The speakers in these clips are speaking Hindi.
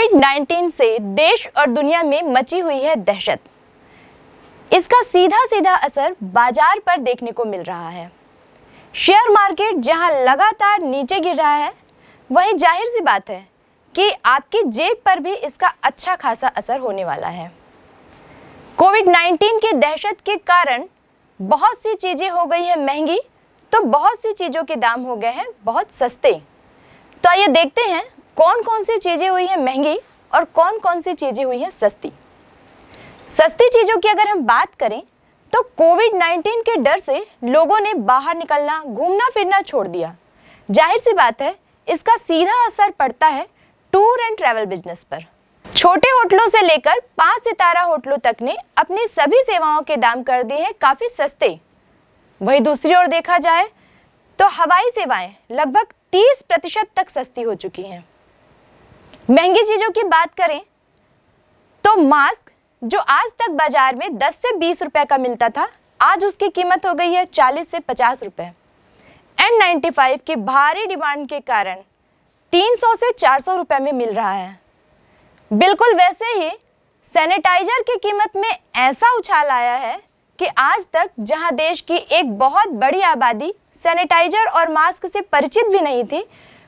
कोविड 19 से देश और दुनिया में मची हुई है दहशत इसका सीधा सीधा असर बाजार पर देखने को मिल रहा है शेयर मार्केट जहां लगातार नीचे गिर रहा है वहीं जाहिर सी बात है कि आपकी जेब पर भी इसका अच्छा खासा असर होने वाला है कोविड 19 के दहशत के कारण बहुत सी चीज़ें हो गई हैं महंगी तो बहुत सी चीज़ों के दाम हो गए हैं बहुत सस्ते तो आइए देखते हैं कौन कौन सी चीज़ें हुई हैं महंगी और कौन कौन सी चीज़ें हुई हैं सस्ती सस्ती चीज़ों की अगर हम बात करें तो कोविड 19 के डर से लोगों ने बाहर निकलना घूमना फिरना छोड़ दिया जाहिर सी बात है इसका सीधा असर पड़ता है टूर एंड ट्रैवल बिजनेस पर छोटे होटलों से लेकर पाँच सितारा होटलों तक ने अपनी सभी सेवाओं के दाम कर दिए हैं काफ़ी सस्ते वहीं दूसरी ओर देखा जाए तो हवाई सेवाएं लगभग 30 प्रतिशत तक सस्ती हो चुकी हैं महंगी चीज़ों की बात करें तो मास्क जो आज तक बाजार में 10 से 20 रुपए का मिलता था आज उसकी कीमत हो गई है 40 से 50 रुपए एन फाइव की भारी डिमांड के कारण 300 से 400 रुपए में मिल रहा है बिल्कुल वैसे ही सैनिटाइजर की कीमत में ऐसा उछाल आया है कि आज तक जहां देश की एक बहुत बड़ी आबादी सैनिटाइजर और मास्क से परिचित भी नहीं थी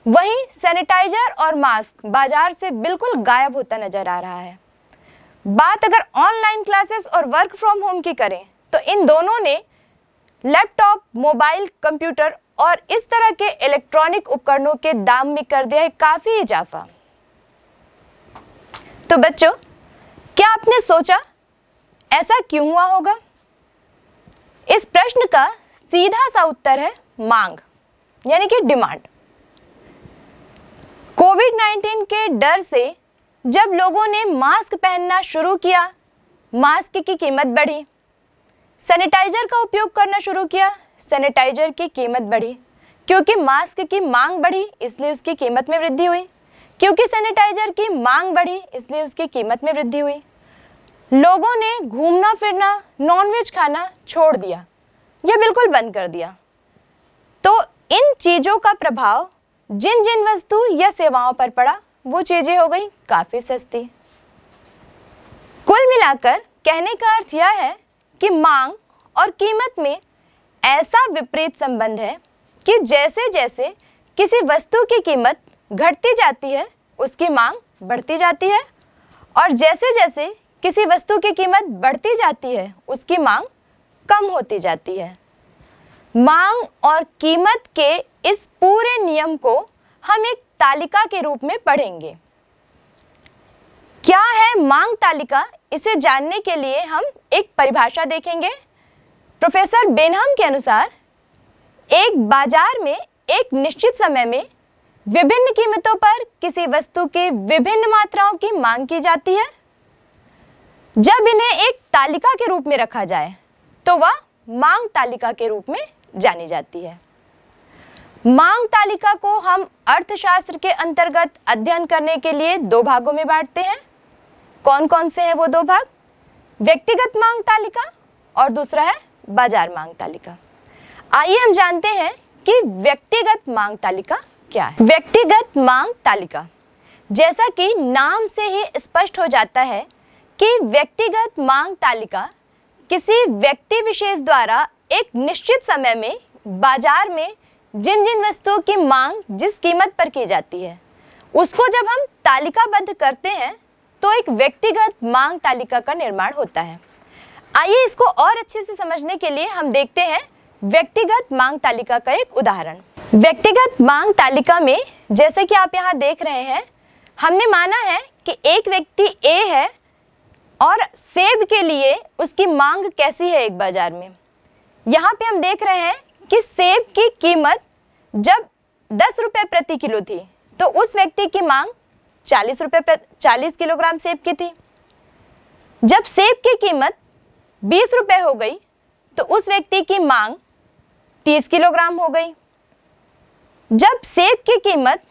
वहीं सैनिटाइजर और मास्क बाजार से बिल्कुल गायब होता नजर आ रहा है बात अगर ऑनलाइन क्लासेस और वर्क फ्रॉम होम की करें तो इन दोनों ने लैपटॉप मोबाइल कंप्यूटर और इस तरह के इलेक्ट्रॉनिक उपकरणों के दाम में कर दिया है काफ़ी इजाफा तो बच्चों क्या आपने सोचा ऐसा क्यों हुआ होगा इस प्रश्न का सीधा सा उत्तर है मांग यानी कि डिमांड कोविड 19 के डर से जब लोगों ने मास्क पहनना शुरू किया मास्क की कीमत बढ़ी सैनिटाइजर का उपयोग करना शुरू किया सैनिटाइजर की कीमत बढ़ी क्योंकि मास्क की मांग बढ़ी इसलिए उसकी कीमत में वृद्धि हुई क्योंकि सैनिटाइजर की मांग बढ़ी इसलिए उसकी कीमत में वृद्धि हुई लोगों ने घूमना फिरना नॉनवेज खाना छोड़ दिया या बिल्कुल बंद कर दिया तो इन चीज़ों का प्रभाव जिन जिन वस्तु या सेवाओं पर पड़ा वो चीजें हो गई काफी सस्ती कुल मिलाकर कहने का अर्थ यह है कि मांग और कीमत में ऐसा विपरीत संबंध है कि जैसे जैसे किसी वस्तु की कीमत घटती जाती है उसकी मांग बढ़ती जाती है और जैसे जैसे किसी वस्तु की कीमत बढ़ती जाती है उसकी मांग कम होती जाती है मांग और कीमत के इस पूरे नियम को हम एक तालिका के रूप में पढ़ेंगे क्या है मांग तालिका इसे जानने के लिए हम एक परिभाषा देखेंगे प्रोफेसर बेनहम के अनुसार एक बाजार में एक निश्चित समय में विभिन्न कीमतों पर किसी वस्तु की विभिन्न मात्राओं की मांग की जाती है जब इन्हें एक तालिका के रूप में रखा जाए तो वह मांग तालिका के रूप में जानी जाती है मांग तालिका को हम अर्थशास्त्र के अंतर्गत अध्ययन करने के लिए दो भागों में बांटते हैं कौन कौन से हैं वो दो भाग व्यक्तिगत मांग तालिका और दूसरा है बाजार मांग तालिका आइए हम जानते हैं कि व्यक्तिगत मांग तालिका क्या है व्यक्तिगत मांग तालिका जैसा कि नाम से ही स्पष्ट हो जाता है कि व्यक्तिगत मांग तालिका किसी व्यक्ति विशेष द्वारा एक निश्चित समय में बाजार में जिन जिन वस्तुओं की मांग जिस कीमत पर की जाती है उसको जब हम तालिकाबद्ध करते हैं तो एक व्यक्तिगत मांग तालिका का निर्माण होता है आइए इसको और अच्छे से समझने के लिए हम देखते हैं व्यक्तिगत मांग तालिका का एक उदाहरण व्यक्तिगत मांग तालिका में जैसे कि आप यहाँ देख रहे हैं हमने माना है कि एक व्यक्ति ए है और सेब के लिए उसकी मांग कैसी है एक बाजार में यहाँ पे हम देख रहे हैं कि सेब की कीमत जब दस रुपये प्रति किलो थी तो उस व्यक्ति की मांग चालीस रुपये चालीस किलोग्राम सेब की थी जब सेब की कीमत बीस रुपये हो गई तो उस व्यक्ति की मांग तीस किलोग्राम हो गई जब सेब की कीमत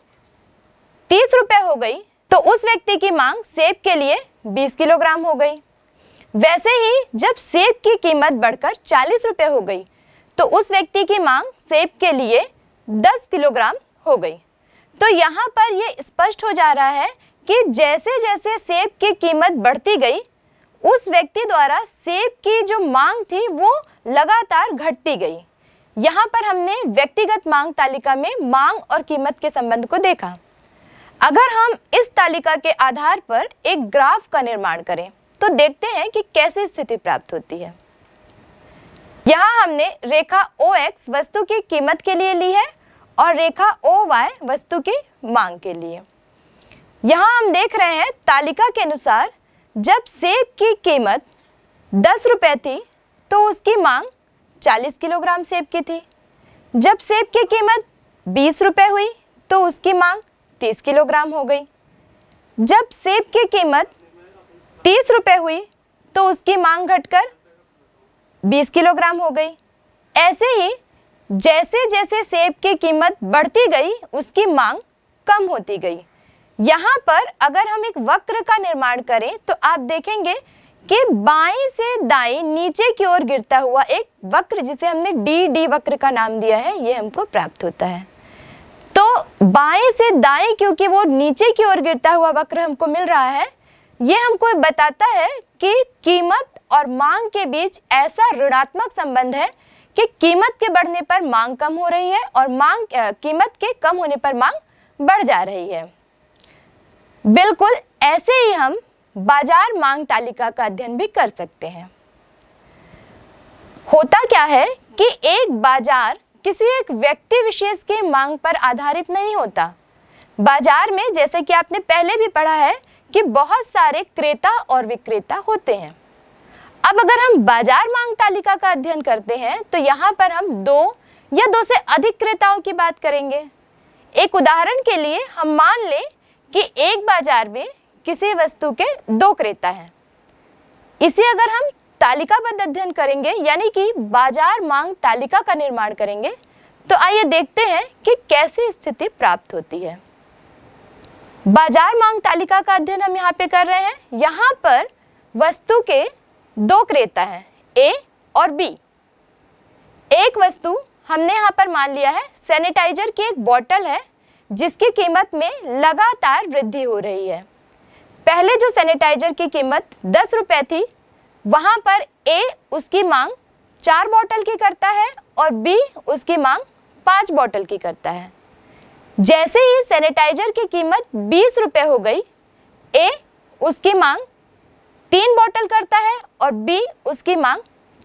तीस रुपये हो गई तो उस व्यक्ति की मांग सेब के लिए बीस किलोग्राम हो गई वैसे ही जब सेब की कीमत बढ़कर चालीस रुपये हो गई तो उस व्यक्ति की मांग सेब के लिए 10 किलोग्राम हो गई तो यहाँ पर ये स्पष्ट हो जा रहा है कि जैसे जैसे सेब की कीमत बढ़ती गई उस व्यक्ति द्वारा सेब की जो मांग थी वो लगातार घटती गई यहाँ पर हमने व्यक्तिगत मांग तालिका में मांग और कीमत के संबंध को देखा अगर हम इस तालिका के आधार पर एक ग्राफ का निर्माण करें तो देखते हैं कि कैसे स्थिति प्राप्त होती है यहाँ हमने रेखा ओ एक्स वस्तु की कीमत के लिए ली है और रेखा ओ वाई वस्तु की मांग के लिए यहाँ हम देख रहे हैं तालिका के अनुसार जब सेब की कीमत दस रुपये थी तो उसकी मांग चालीस किलोग्राम सेब की थी जब सेब की कीमत बीस रुपये हुई तो उसकी मांग तीस किलोग्राम हो गई जब सेब की कीमत तीस रुपये हुई तो उसकी मांग घटकर बीस किलोग्राम हो गई ऐसे ही जैसे जैसे सेब की कीमत बढ़ती गई उसकी मांग कम होती गई यहाँ पर अगर हम एक वक्र का निर्माण करें तो आप देखेंगे कि बाएं से दाएं नीचे की ओर गिरता हुआ एक वक्र जिसे हमने डी डी वक्र का नाम दिया है ये हमको प्राप्त होता है तो बाएं से दाएं क्योंकि वो नीचे की ओर गिरता हुआ वक्र हमको मिल रहा है ये हमको बताता है कि कीमत और मांग के बीच ऐसा ऋणात्मक संबंध है कि कीमत के बढ़ने पर मांग कम हो रही है और मांग कीमत के कम होने पर मांग बढ़ जा रही है बिल्कुल ऐसे ही हम बाजार मांग तालिका का अध्ययन भी कर सकते हैं होता क्या है कि एक बाजार किसी एक व्यक्ति विशेष की मांग पर आधारित नहीं होता बाजार में जैसे कि आपने पहले भी पढ़ा है कि बहुत सारे क्रेता और विक्रेता होते हैं अब अगर हम बाजार मांग तालिका का अध्ययन करते हैं तो यहाँ पर हम दो या दो से अधिक क्रेताओं की बात करेंगे एक उदाहरण के लिए हम मान लें कि एक बाजार में किसी वस्तु के दो क्रेता हैं इसे अगर हम तालिकाबद्ध अध्ययन करेंगे यानी कि बाजार मांग तालिका का निर्माण करेंगे तो आइए देखते हैं कि कैसी स्थिति प्राप्त होती है बाजार मांग तालिका का अध्ययन हम यहाँ पे कर रहे हैं यहाँ पर वस्तु के दो क्रेता है ए और बी एक वस्तु हमने यहाँ पर मान लिया है सैनिटाइजर की एक बॉटल है जिसकी कीमत में लगातार वृद्धि हो रही है पहले जो सैनिटाइजर की कीमत दस रुपये थी वहाँ पर ए उसकी मांग चार बॉटल की करता है और बी उसकी मांग पाँच बॉटल की करता है जैसे ही सैनिटाइजर की कीमत बीस रुपये हो गई ए उसकी मांग तीन बॉटल करता है और बी उसकी मांग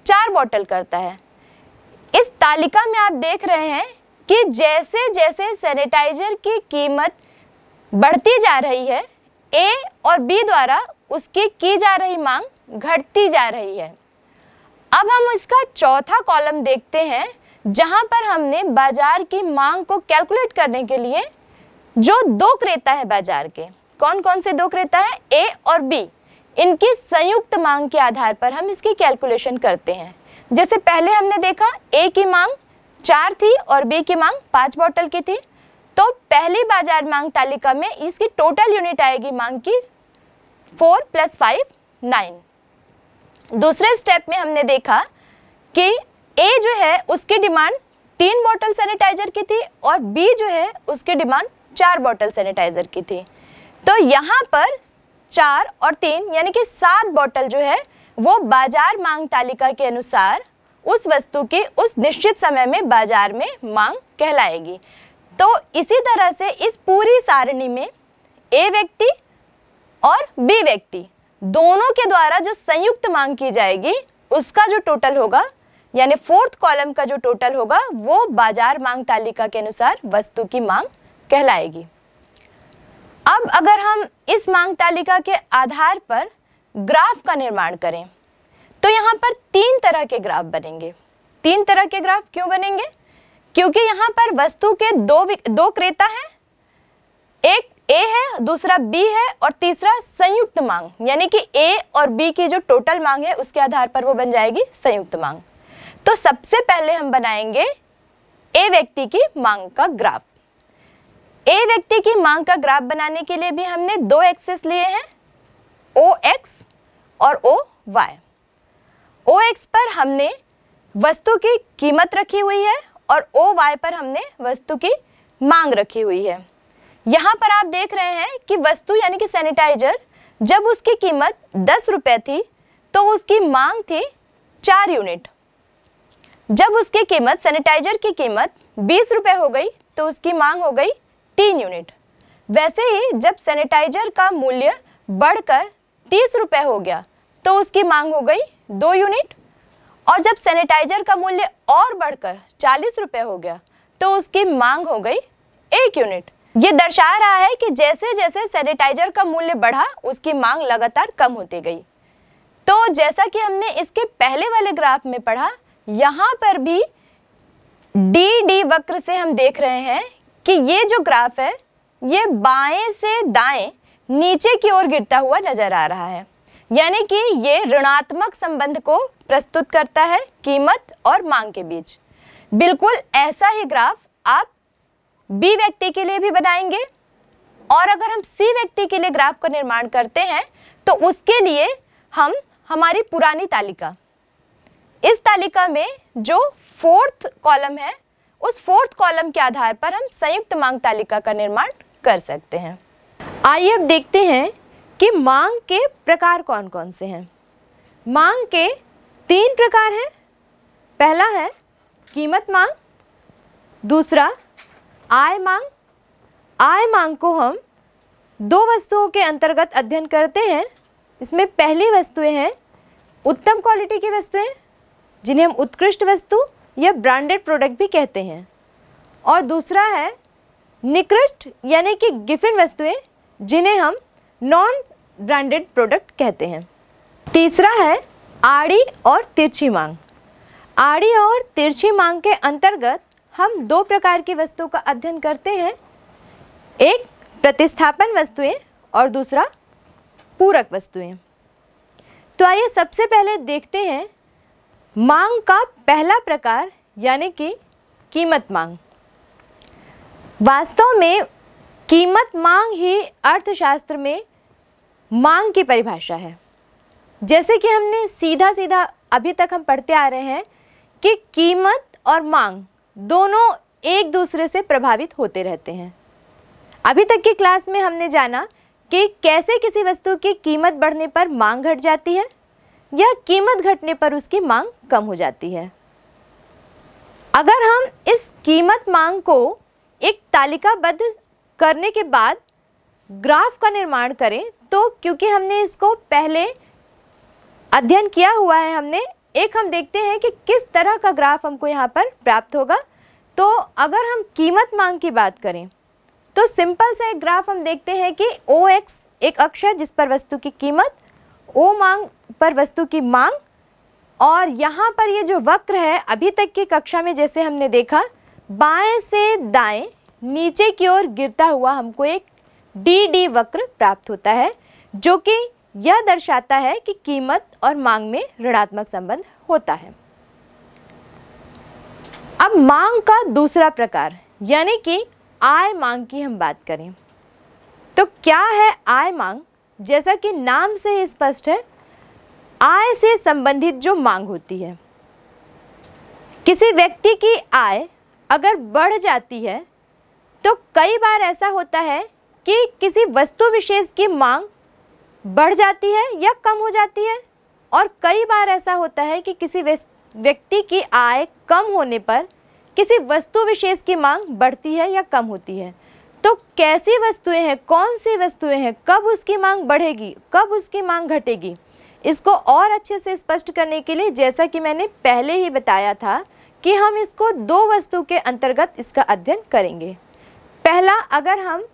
चार बॉटल करता है इस तालिका में आप देख रहे हैं कि जैसे जैसे सैनिटाइजर की कीमत बढ़ती जा रही है ए और बी द्वारा उसकी की जा रही मांग घटती जा रही है अब हम इसका चौथा कॉलम देखते हैं जहां पर हमने बाजार की मांग को कैलकुलेट करने के लिए जो दो क्रेता है बाजार के कौन कौन से दो क्रेता है ए और बी इनकी संयुक्त मांग के आधार पर हम इसकी कैलकुलेशन करते हैं जैसे पहले हमने देखा ए की मांग चार थी और बी की मांग पाँच बॉटल की थी तो पहली बाजार मांग तालिका में इसकी टोटल यूनिट आएगी मांग की फोर प्लस फाइव नाइन दूसरे स्टेप में हमने देखा कि ए जो है उसकी डिमांड तीन बॉटल सैनिटाइजर की थी और बी जो है उसकी डिमांड चार बॉटल सैनिटाइजर की थी तो यहाँ पर चार और तीन यानी कि सात बॉटल जो है वो बाजार मांग तालिका के अनुसार उस वस्तु की उस निश्चित समय में बाजार में मांग कहलाएगी तो इसी तरह से इस पूरी सारणी में ए व्यक्ति और बी व्यक्ति दोनों के द्वारा जो संयुक्त मांग की जाएगी उसका जो टोटल होगा यानी फोर्थ कॉलम का जो टोटल होगा वो बाजार मांग तालिका के अनुसार वस्तु की मांग कहलाएगी अब अगर हम इस मांग तालिका के आधार पर ग्राफ का निर्माण करें तो यहाँ पर तीन तरह के ग्राफ बनेंगे तीन तरह के ग्राफ क्यों बनेंगे क्योंकि यहाँ पर वस्तु के दो दो क्रेता हैं एक ए है दूसरा बी है और तीसरा संयुक्त मांग यानी कि ए और बी की जो टोटल मांग है उसके आधार पर वो बन जाएगी संयुक्त मांग तो सबसे पहले हम बनाएंगे ए व्यक्ति की मांग का ग्राफ ए व्यक्ति की मांग का ग्राफ बनाने के लिए भी हमने दो एक्सेस लिए हैं ओ एक्स और ओ वाई ओ एक्स पर हमने वस्तु की कीमत रखी हुई है और ओ वाई पर हमने वस्तु की मांग रखी हुई है यहाँ पर आप देख रहे हैं कि वस्तु यानी कि सैनिटाइजर जब उसकी कीमत दस रुपये थी तो उसकी मांग थी चार यूनिट जब उसकी कीमत सैनिटाइजर की कीमत बीस रुपये हो गई तो उसकी मांग हो गई तीन यूनिट वैसे ही जब सैनिटाइजर का मूल्य बढ़कर तीस रुपये हो गया तो उसकी मांग हो गई दो यूनिट और जब सैनिटाइजर का मूल्य और बढ़कर चालीस रुपये हो गया तो उसकी मांग हो गई एक यूनिट ये दर्शा रहा है कि जैसे जैसे सैनिटाइजर का मूल्य बढ़ा उसकी मांग लगातार कम होती गई तो जैसा कि हमने इसके पहले वाले ग्राफ में पढ़ा यहाँ पर भी डी डी वक्र से हम देख रहे हैं कि ये जो ग्राफ है ये बाएं से दाएं नीचे की ओर गिरता हुआ नजर आ रहा है यानी कि ये ऋणात्मक संबंध को प्रस्तुत करता है कीमत और मांग के बीच बिल्कुल ऐसा ही ग्राफ आप बी व्यक्ति के लिए भी बनाएंगे और अगर हम सी व्यक्ति के लिए ग्राफ का निर्माण करते हैं तो उसके लिए हम हमारी पुरानी तालिका इस तालिका में जो फोर्थ कॉलम है उस फोर्थ कॉलम के आधार पर हम संयुक्त मांग तालिका का निर्माण कर सकते हैं आइए अब देखते हैं कि मांग के प्रकार कौन कौन से हैं मांग के तीन प्रकार हैं पहला है कीमत मांग दूसरा आय मांग आय मांग को हम दो वस्तुओं के अंतर्गत अध्ययन करते हैं इसमें पहली वस्तुएं हैं उत्तम क्वालिटी की वस्तुएं जिन्हें हम उत्कृष्ट वस्तु या ब्रांडेड प्रोडक्ट भी कहते हैं और दूसरा है निकृष्ट यानी कि गिफिन वस्तुएं जिन्हें हम नॉन ब्रांडेड प्रोडक्ट कहते हैं तीसरा है आड़ी और तिरछी मांग आड़ी और तिरछी मांग के अंतर्गत हम दो प्रकार की वस्तुओं का अध्ययन करते हैं एक प्रतिस्थापन वस्तुएं और दूसरा पूरक वस्तुएं तो आइए सबसे पहले देखते हैं मांग का पहला प्रकार यानी कि कीमत मांग वास्तव में कीमत मांग ही अर्थशास्त्र में मांग की परिभाषा है जैसे कि हमने सीधा सीधा अभी तक हम पढ़ते आ रहे हैं कि कीमत और मांग दोनों एक दूसरे से प्रभावित होते रहते हैं अभी तक की क्लास में हमने जाना कि कैसे किसी वस्तु की कीमत बढ़ने पर मांग घट जाती है या कीमत घटने पर उसकी मांग कम हो जाती है अगर हम इस कीमत मांग को एक तालिकाबद्ध करने के बाद ग्राफ का निर्माण करें तो क्योंकि हमने इसको पहले अध्ययन किया हुआ है हमने एक हम देखते हैं कि किस तरह का ग्राफ हमको यहाँ पर प्राप्त होगा तो अगर हम कीमत मांग की बात करें तो सिंपल सा एक ग्राफ हम देखते हैं कि ओ एक्स एक अक्ष है जिस पर वस्तु की कीमत ओ मांग पर वस्तु की मांग और यहाँ पर ये जो वक्र है अभी तक की कक्षा में जैसे हमने देखा बाएं से दाएं नीचे की ओर गिरता हुआ हमको एक डी डी वक्र प्राप्त होता है जो कि यह दर्शाता है कि कीमत और मांग में ऋणात्मक संबंध होता है अब मांग का दूसरा प्रकार यानी कि आय मांग की हम बात करें तो क्या है आय मांग जैसा कि नाम से ही स्पष्ट है आय से संबंधित जो मांग होती है किसी व्यक्ति की आय अगर बढ़ जाती है तो कई बार ऐसा होता है कि किसी वस्तु विशेष की मांग बढ़ जाती है या कम हो जाती है और कई बार ऐसा होता है कि किसी व्यक्ति की आय कम होने पर किसी वस्तु विशेष की मांग बढ़ती है या कम होती है तो कैसी वस्तुएं हैं कौन सी वस्तुएं हैं कब उसकी मांग बढ़ेगी कब उसकी मांग घटेगी इसको और अच्छे से स्पष्ट करने के लिए जैसा कि मैंने पहले ही बताया था कि हम इसको दो वस्तु के अंतर्गत इसका अध्ययन करेंगे पहला अगर हम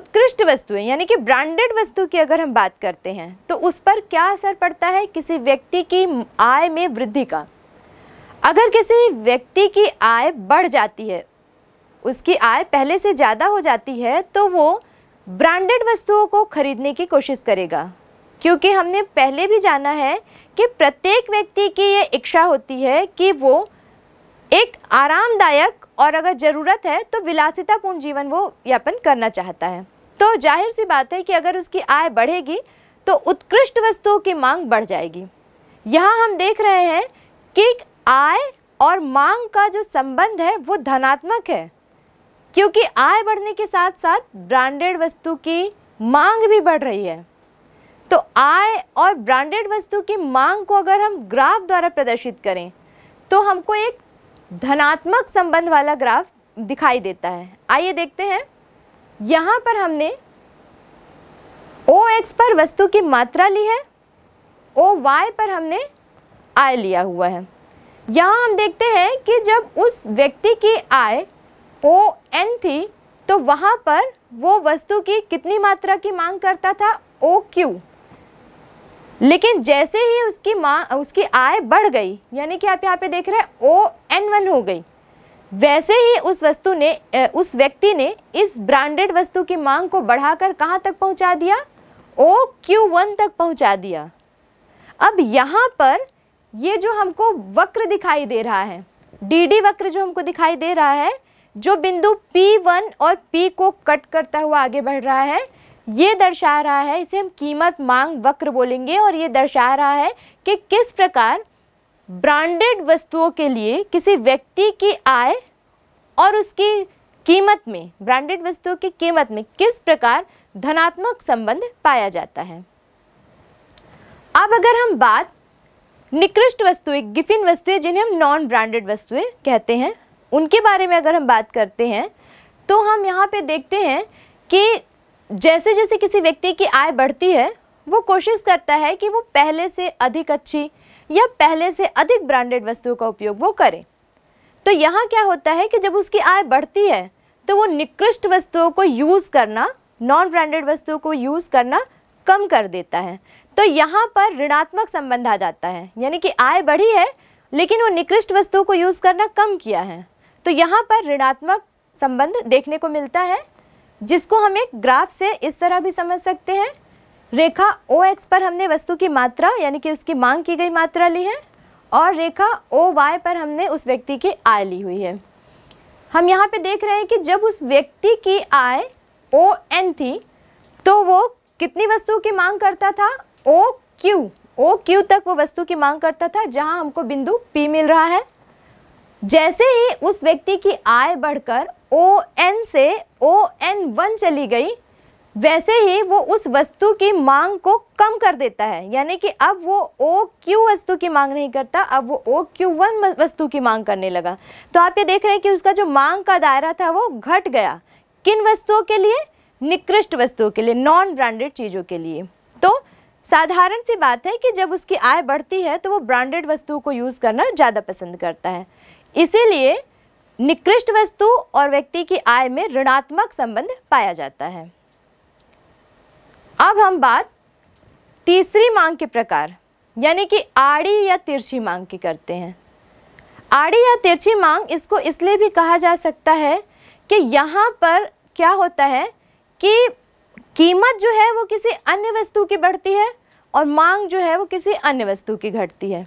उत्कृष्ट वस्तुएं यानी कि ब्रांडेड वस्तु की अगर हम बात करते हैं तो उस पर क्या असर पड़ता है किसी व्यक्ति की आय में वृद्धि का अगर किसी व्यक्ति की आय बढ़ जाती है उसकी आय पहले से ज़्यादा हो जाती है तो वो ब्रांडेड वस्तुओं को खरीदने की कोशिश करेगा क्योंकि हमने पहले भी जाना है कि प्रत्येक व्यक्ति की ये इच्छा होती है कि वो एक आरामदायक और अगर ज़रूरत है तो विलासितापूर्ण जीवन वो यापन करना चाहता है तो जाहिर सी बात है कि अगर उसकी आय बढ़ेगी तो उत्कृष्ट वस्तुओं की मांग बढ़ जाएगी यहाँ हम देख रहे हैं कि आय और मांग का जो संबंध है वो धनात्मक है क्योंकि आय बढ़ने के साथ साथ ब्रांडेड वस्तु की मांग भी बढ़ रही है तो आय और ब्रांडेड वस्तु की मांग को अगर हम ग्राफ द्वारा प्रदर्शित करें तो हमको एक धनात्मक संबंध वाला ग्राफ दिखाई देता है आइए देखते हैं यहाँ पर हमने ओ एक्स पर वस्तु की मात्रा ली है ओ वाई पर हमने आय लिया हुआ है यहाँ हम देखते हैं कि जब उस व्यक्ति की आय ओ एन थी तो वहाँ पर वो वस्तु की कितनी मात्रा की मांग करता था ओ क्यू लेकिन जैसे ही उसकी माँ उसकी आय बढ़ गई यानी कि आप यहाँ पे देख रहे हैं ओ एन वन हो गई वैसे ही उस वस्तु ने उस व्यक्ति ने इस ब्रांडेड वस्तु की मांग को बढ़ाकर कहाँ तक पहुँचा दिया ओ क्यू वन तक पहुँचा दिया अब यहाँ पर ये जो हमको वक्र दिखाई दे रहा है डी डी वक्र जो हमको दिखाई दे रहा है जो बिंदु P1 और P को कट करता हुआ आगे बढ़ रहा है ये दर्शा रहा है इसे हम कीमत मांग वक्र बोलेंगे और ये दर्शा रहा है कि किस प्रकार ब्रांडेड वस्तुओं के लिए किसी व्यक्ति की आय और उसकी कीमत में ब्रांडेड वस्तुओं की कीमत में किस प्रकार धनात्मक संबंध पाया जाता है अब अगर हम बात निकृष्ट वस्तुएं गिफिन वस्तुएं जिन्हें हम नॉन ब्रांडेड वस्तुएं कहते हैं उनके बारे में अगर हम बात करते हैं तो हम यहाँ पे देखते हैं कि जैसे जैसे किसी व्यक्ति की आय बढ़ती है वो कोशिश करता है कि वो पहले से अधिक अच्छी या पहले से अधिक ब्रांडेड वस्तुओं का उपयोग वो करें तो यहाँ क्या होता है कि जब उसकी आय बढ़ती है तो वो निकृष्ट वस्तुओं को यूज़ करना नॉन ब्रांडेड वस्तुओं को यूज़ करना कम कर देता है तो यहाँ पर ऋणात्मक संबंध आ जाता है यानी कि आय बढ़ी है लेकिन वो निकृष्ट वस्तुओं को यूज़ करना कम किया है तो यहाँ पर ऋणात्मक संबंध देखने को मिलता है जिसको हम एक ग्राफ से इस तरह भी समझ सकते हैं रेखा ओ एक्स पर हमने वस्तु की मात्रा यानी कि उसकी मांग की गई मात्रा ली है और रेखा ओ वाई पर हमने उस व्यक्ति की आय ली हुई है हम यहाँ पे देख रहे हैं कि जब उस व्यक्ति की आय ओ एन थी तो वो कितनी वस्तु की मांग करता था ओ क्यू ओ क्यू तक वो वस्तु की मांग करता था जहाँ हमको बिंदु पी मिल रहा है जैसे ही उस व्यक्ति की आय बढ़कर ओ एन से ओ एन वन चली गई वैसे ही वो उस वस्तु की मांग को कम कर देता है यानी कि अब वो ओ क्यू वस्तु की मांग नहीं करता अब वो ओ क्यू वन वस्तु की मांग करने लगा तो आप ये देख रहे हैं कि उसका जो मांग का दायरा था वो घट गया किन वस्तुओं के लिए निकृष्ट वस्तुओं के लिए नॉन ब्रांडेड चीज़ों के लिए तो साधारण सी बात है कि जब उसकी आय बढ़ती है तो वो ब्रांडेड वस्तुओं को यूज़ करना ज़्यादा पसंद करता है इसीलिए निकृष्ट वस्तु और व्यक्ति की आय में ऋणात्मक संबंध पाया जाता है अब हम बात तीसरी मांग के प्रकार यानी कि आड़ी या तिरछी मांग की करते हैं आड़ी या तिरछी मांग इसको इसलिए भी कहा जा सकता है कि यहाँ पर क्या होता है कि कीमत जो है वो किसी अन्य वस्तु की बढ़ती है और मांग जो है वो किसी अन्य वस्तु की घटती है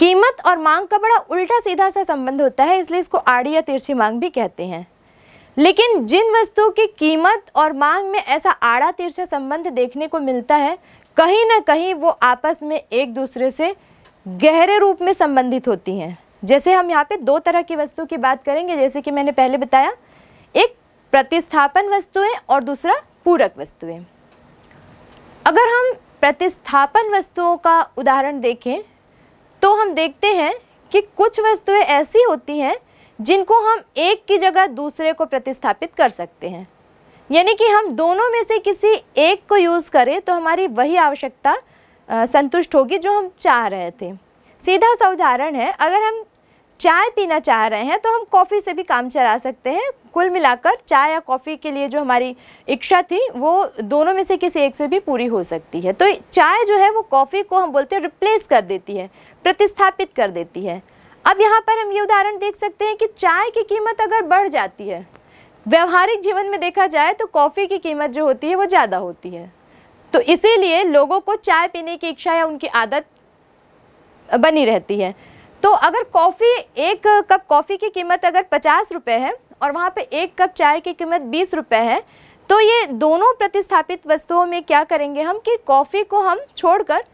कीमत और मांग का बड़ा उल्टा सीधा सा संबंध होता है इसलिए इसको आड़ी या तिरछी मांग भी कहते हैं लेकिन जिन वस्तुओं की कीमत और मांग में ऐसा आड़ा तिरछा संबंध देखने को मिलता है कहीं ना कहीं वो आपस में एक दूसरे से गहरे रूप में संबंधित होती हैं जैसे हम यहाँ पे दो तरह की वस्तु की बात करेंगे जैसे कि मैंने पहले बताया एक प्रतिस्थापन वस्तुएं और दूसरा पूरक वस्तुएं अगर हम प्रतिस्थापन वस्तुओं का उदाहरण देखें तो हम देखते हैं कि कुछ वस्तुएं ऐसी होती हैं जिनको हम एक की जगह दूसरे को प्रतिस्थापित कर सकते हैं यानी कि हम दोनों में से किसी एक को यूज़ करें तो हमारी वही आवश्यकता संतुष्ट होगी जो हम चाह रहे थे सीधा सा उदाहरण है अगर हम चाय पीना चाह रहे हैं तो हम कॉफ़ी से भी काम चला सकते हैं कुल मिलाकर चाय या कॉफ़ी के लिए जो हमारी इच्छा थी वो दोनों में से किसी एक से भी पूरी हो सकती है तो चाय जो है वो कॉफ़ी को हम बोलते हैं रिप्लेस कर देती है प्रतिस्थापित कर देती है अब यहाँ पर हम ये उदाहरण देख सकते हैं कि चाय की कीमत अगर बढ़ जाती है व्यवहारिक जीवन में देखा जाए तो कॉफ़ी की कीमत जो होती है वो ज़्यादा होती है तो इसीलिए लोगों को चाय पीने की इच्छा या उनकी आदत बनी रहती है तो अगर कॉफ़ी एक कप कॉफ़ी की कीमत अगर पचास रुपये है और वहाँ पे एक कप चाय की कीमत बीस रुपये है तो ये दोनों प्रतिस्थापित वस्तुओं में क्या करेंगे हम कि कॉफ़ी को हम छोड़कर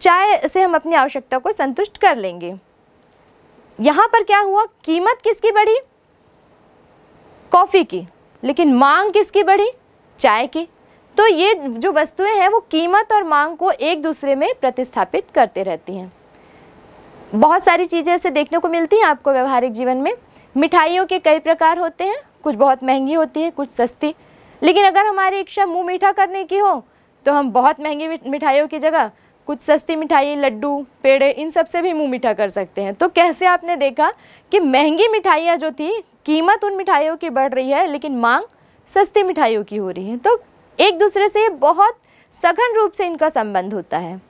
चाय से हम अपनी आवश्यकता को संतुष्ट कर लेंगे यहाँ पर क्या हुआ कीमत किसकी बढ़ी कॉफ़ी की लेकिन मांग किसकी बढ़ी चाय की तो ये जो वस्तुएं हैं वो कीमत और मांग को एक दूसरे में प्रतिस्थापित करते रहती हैं बहुत सारी चीज़ें ऐसे देखने को मिलती हैं आपको व्यवहारिक जीवन में मिठाइयों के कई प्रकार होते हैं कुछ बहुत महंगी होती है कुछ सस्ती लेकिन अगर हमारी इच्छा मुँह मीठा करने की हो तो हम बहुत महंगी मिठाइयों की जगह कुछ सस्ती मिठाई लड्डू पेड़े इन सब से भी मुंह मीठा कर सकते हैं तो कैसे आपने देखा कि महंगी मिठाइयाँ जो थी कीमत उन मिठाइयों की बढ़ रही है लेकिन मांग सस्ती मिठाइयों की हो रही है तो एक दूसरे से बहुत सघन रूप से इनका संबंध होता है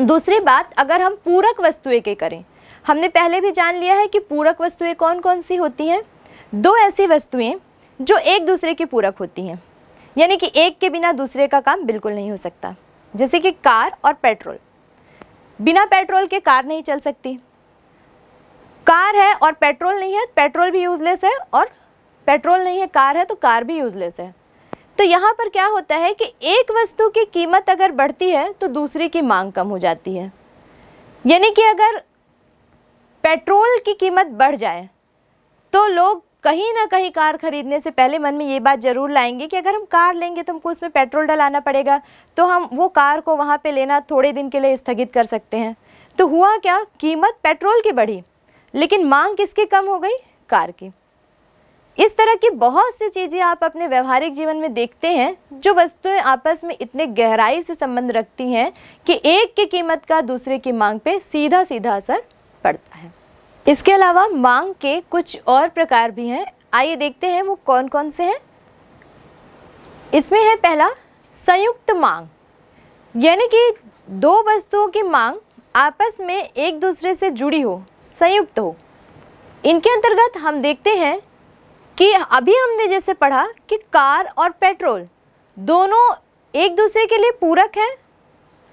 दूसरी बात अगर हम पूरक वस्तुएं के करें हमने पहले भी जान लिया है कि पूरक वस्तुएं कौन कौन सी होती हैं दो ऐसी वस्तुएं जो एक दूसरे की पूरक होती हैं यानी कि एक के बिना दूसरे का काम बिल्कुल नहीं हो सकता जैसे कि कार और पेट्रोल बिना पेट्रोल के कार नहीं चल सकती कार है और पेट्रोल नहीं है पेट्रोल भी यूज़लेस है और पेट्रोल नहीं है कार है तो कार भी यूज़लेस है तो यहाँ पर क्या होता है कि एक वस्तु की कीमत अगर बढ़ती है तो दूसरी की मांग कम हो जाती है यानी कि अगर पेट्रोल की कीमत बढ़ जाए तो लोग कहीं ना कहीं कार खरीदने से पहले मन में ये बात ज़रूर लाएंगे कि अगर हम कार लेंगे तो हमको उसमें पेट्रोल डलाना पड़ेगा तो हम वो कार को वहाँ पे लेना थोड़े दिन के लिए स्थगित कर सकते हैं तो हुआ क्या कीमत पेट्रोल की बढ़ी लेकिन मांग किसकी कम हो गई कार की इस तरह की बहुत सी चीज़ें आप अपने व्यवहारिक जीवन में देखते हैं जो वस्तुएं आपस में इतने गहराई से संबंध रखती हैं कि एक की कीमत का दूसरे की मांग पे सीधा सीधा असर पड़ता है इसके अलावा मांग के कुछ और प्रकार भी हैं आइए देखते हैं वो कौन कौन से हैं इसमें है पहला संयुक्त मांग यानी कि दो वस्तुओं की मांग आपस में एक दूसरे से जुड़ी हो संयुक्त हो इनके अंतर्गत हम देखते हैं कि अभी हमने जैसे पढ़ा कि कार और पेट्रोल दोनों एक दूसरे के लिए पूरक हैं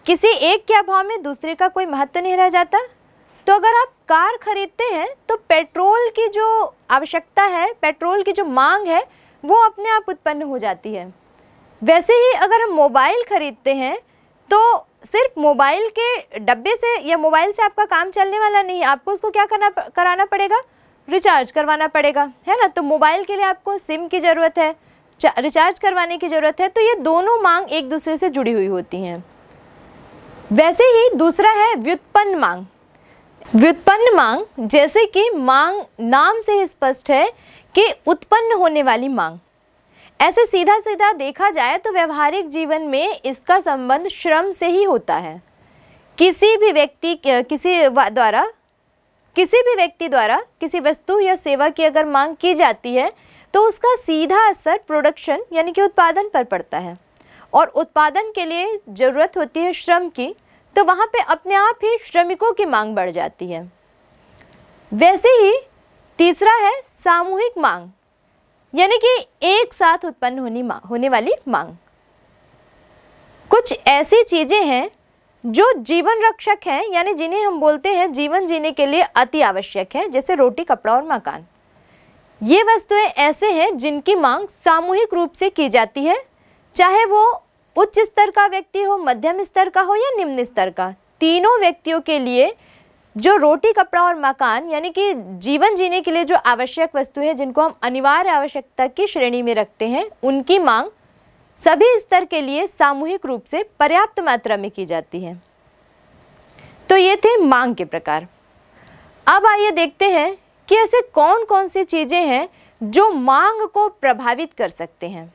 किसी एक के अभाव में दूसरे का कोई महत्व नहीं रह जाता तो अगर आप कार खरीदते हैं तो पेट्रोल की जो आवश्यकता है पेट्रोल की जो मांग है वो अपने आप उत्पन्न हो जाती है वैसे ही अगर हम मोबाइल खरीदते हैं तो सिर्फ मोबाइल के डब्बे से या मोबाइल से आपका काम चलने वाला नहीं है आपको उसको क्या करना कराना पड़ेगा रिचार्ज करवाना पड़ेगा है ना तो मोबाइल के लिए आपको सिम की ज़रूरत है रिचार्ज करवाने की ज़रूरत है तो ये दोनों मांग एक दूसरे से जुड़ी हुई होती हैं वैसे ही दूसरा है व्युत्पन्न मांग व्युत्पन्न मांग जैसे कि मांग नाम से ही स्पष्ट है कि उत्पन्न होने वाली मांग ऐसे सीधा सीधा देखा जाए तो व्यवहारिक जीवन में इसका संबंध श्रम से ही होता है किसी भी व्यक्ति किसी द्वारा किसी भी व्यक्ति द्वारा किसी वस्तु या सेवा की अगर मांग की जाती है तो उसका सीधा असर प्रोडक्शन यानी कि उत्पादन पर पड़ता है और उत्पादन के लिए ज़रूरत होती है श्रम की तो वहाँ पे अपने आप ही श्रमिकों की मांग बढ़ जाती है वैसे ही तीसरा है सामूहिक मांग यानी कि एक साथ उत्पन्न होनी होने वाली मांग कुछ ऐसी चीज़ें हैं जो जीवन रक्षक हैं यानी जिन्हें हम बोलते हैं जीवन जीने के लिए अति आवश्यक है जैसे रोटी कपड़ा और मकान ये वस्तुएं ऐसे हैं जिनकी मांग सामूहिक रूप से की जाती है चाहे वो उच्च स्तर का व्यक्ति हो मध्यम स्तर का हो या निम्न स्तर का तीनों व्यक्तियों के लिए जो रोटी कपड़ा और मकान यानी कि जीवन जीने के लिए जो आवश्यक वस्तु है जिनको हम अनिवार्य आवश्यकता की श्रेणी में रखते हैं उनकी मांग सभी स्तर के लिए सामूहिक रूप से पर्याप्त मात्रा में की जाती है तो ये थे मांग के प्रकार अब आइए देखते हैं कि ऐसे कौन कौन सी चीज़ें हैं जो मांग को प्रभावित कर सकते हैं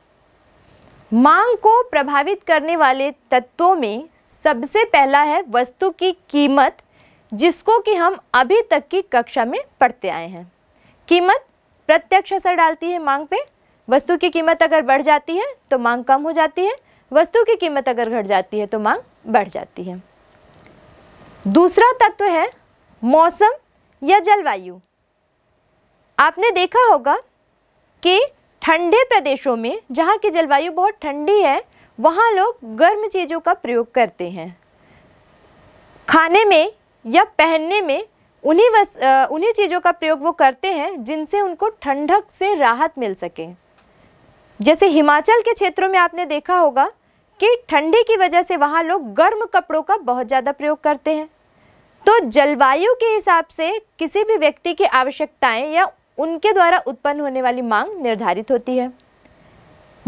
मांग को प्रभावित करने वाले तत्वों में सबसे पहला है वस्तु की कीमत जिसको कि हम अभी तक की कक्षा में पढ़ते आए हैं कीमत प्रत्यक्ष असर डालती है मांग पे वस्तु की कीमत अगर बढ़ जाती है तो मांग कम हो जाती है वस्तु की कीमत अगर घट जाती है तो मांग बढ़ जाती है दूसरा तत्व है मौसम या जलवायु आपने देखा होगा कि ठंडे प्रदेशों में जहाँ की जलवायु बहुत ठंडी है वहाँ लोग गर्म चीज़ों का प्रयोग करते हैं खाने में या पहनने में उन्हीं वस उन्हीं चीज़ों का प्रयोग वो करते हैं जिनसे उनको ठंडक से राहत मिल सके जैसे हिमाचल के क्षेत्रों में आपने देखा होगा कि ठंडी की वजह से वहाँ लोग गर्म कपड़ों का बहुत ज़्यादा प्रयोग करते हैं तो जलवायु के हिसाब से किसी भी व्यक्ति की आवश्यकताएं या उनके द्वारा उत्पन्न होने वाली मांग निर्धारित होती है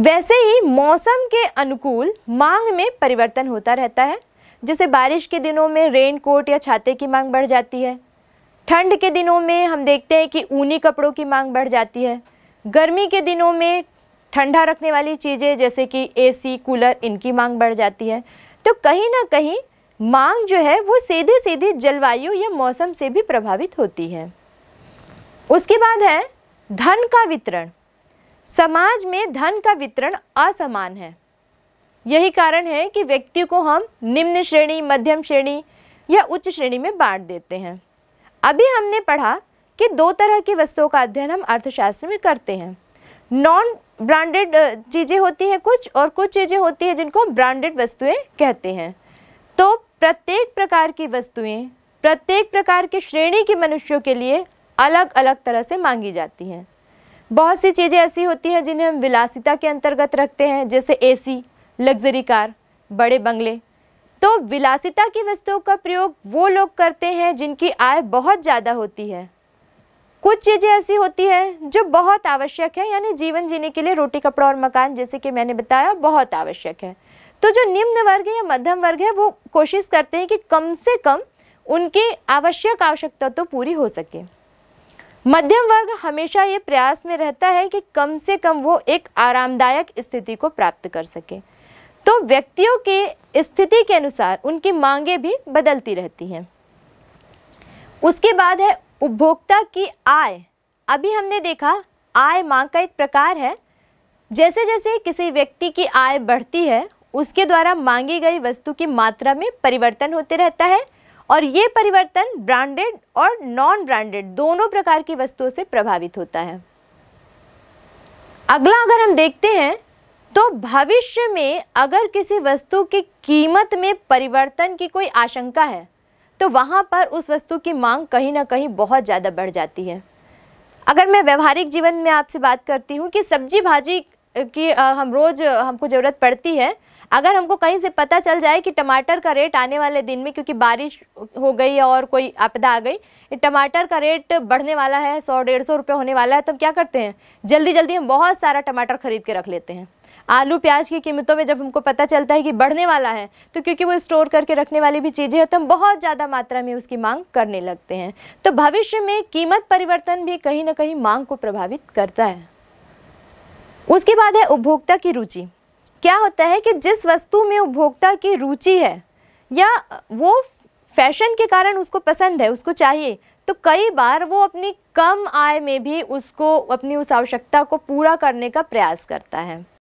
वैसे ही मौसम के अनुकूल मांग में परिवर्तन होता रहता है जैसे बारिश के दिनों में रेन कोट या छाते की मांग बढ़ जाती है ठंड के दिनों में हम देखते हैं कि ऊनी कपड़ों की मांग बढ़ जाती है गर्मी के दिनों में ठंडा रखने वाली चीज़ें जैसे कि एसी कूलर इनकी मांग बढ़ जाती है तो कहीं ना कहीं मांग जो है वो सीधे सीधे जलवायु या मौसम से भी प्रभावित होती है उसके बाद है धन का वितरण समाज में धन का वितरण असमान है यही कारण है कि व्यक्ति को हम निम्न श्रेणी मध्यम श्रेणी या उच्च श्रेणी में बांट देते हैं अभी हमने पढ़ा कि दो तरह की वस्तुओं का अध्ययन हम अर्थशास्त्र में करते हैं नॉन ब्रांडेड चीज़ें होती हैं कुछ और कुछ चीज़ें होती हैं जिनको ब्रांडेड वस्तुएं कहते हैं तो प्रत्येक प्रकार की वस्तुएं प्रत्येक प्रकार की श्रेणी के मनुष्यों के लिए अलग अलग तरह से मांगी जाती हैं बहुत सी चीज़ें ऐसी होती हैं जिन्हें हम विलासिता के अंतर्गत रखते हैं जैसे ए लग्जरी कार बड़े बंगले तो विलासिता की वस्तुओं का प्रयोग वो लोग करते हैं जिनकी आय बहुत ज़्यादा होती है कुछ चीज़ें ऐसी होती है जो बहुत आवश्यक है यानी जीवन जीने के लिए रोटी कपड़ा और मकान जैसे कि मैंने बताया बहुत आवश्यक है तो जो निम्न वर्ग या मध्यम वर्ग है वो कोशिश करते हैं कि कम से कम उनकी आवश्यक आवश्यकता तो पूरी हो सके मध्यम वर्ग हमेशा ये प्रयास में रहता है कि कम से कम वो एक आरामदायक स्थिति को प्राप्त कर सके तो व्यक्तियों के स्थिति के अनुसार उनकी मांगे भी बदलती रहती हैं उसके बाद है उपभोक्ता की आय अभी हमने देखा आय मांग का एक प्रकार है जैसे जैसे किसी व्यक्ति की आय बढ़ती है उसके द्वारा मांगी गई वस्तु की मात्रा में परिवर्तन होते रहता है और ये परिवर्तन ब्रांडेड और नॉन ब्रांडेड दोनों प्रकार की वस्तुओं से प्रभावित होता है अगला अगर हम देखते हैं तो भविष्य में अगर किसी वस्तु की कीमत में परिवर्तन की कोई आशंका है तो वहाँ पर उस वस्तु की मांग कहीं ना कहीं बहुत ज़्यादा बढ़ जाती है अगर मैं व्यवहारिक जीवन में आपसे बात करती हूँ कि सब्जी भाजी की हम रोज़ हमको ज़रूरत पड़ती है अगर हमको कहीं से पता चल जाए कि टमाटर का रेट आने वाले दिन में क्योंकि बारिश हो गई और कोई आपदा आ गई टमाटर का रेट बढ़ने वाला है सौ डेढ़ सौ रुपये होने वाला है तो क्या करते हैं जल्दी जल्दी हम बहुत सारा टमाटर खरीद के रख लेते हैं आलू प्याज की कीमतों में जब हमको पता चलता है कि बढ़ने वाला है तो क्योंकि वो स्टोर करके रखने वाली भी चीज़ें हैं तो हम बहुत ज़्यादा मात्रा में उसकी मांग करने लगते हैं तो भविष्य में कीमत परिवर्तन भी कहीं ना कहीं मांग को प्रभावित करता है उसके बाद है उपभोक्ता की रुचि क्या होता है कि जिस वस्तु में उपभोक्ता की रुचि है या वो फैशन के कारण उसको पसंद है उसको चाहिए तो कई बार वो अपनी कम आय में भी उसको अपनी उस आवश्यकता को पूरा करने का प्रयास करता है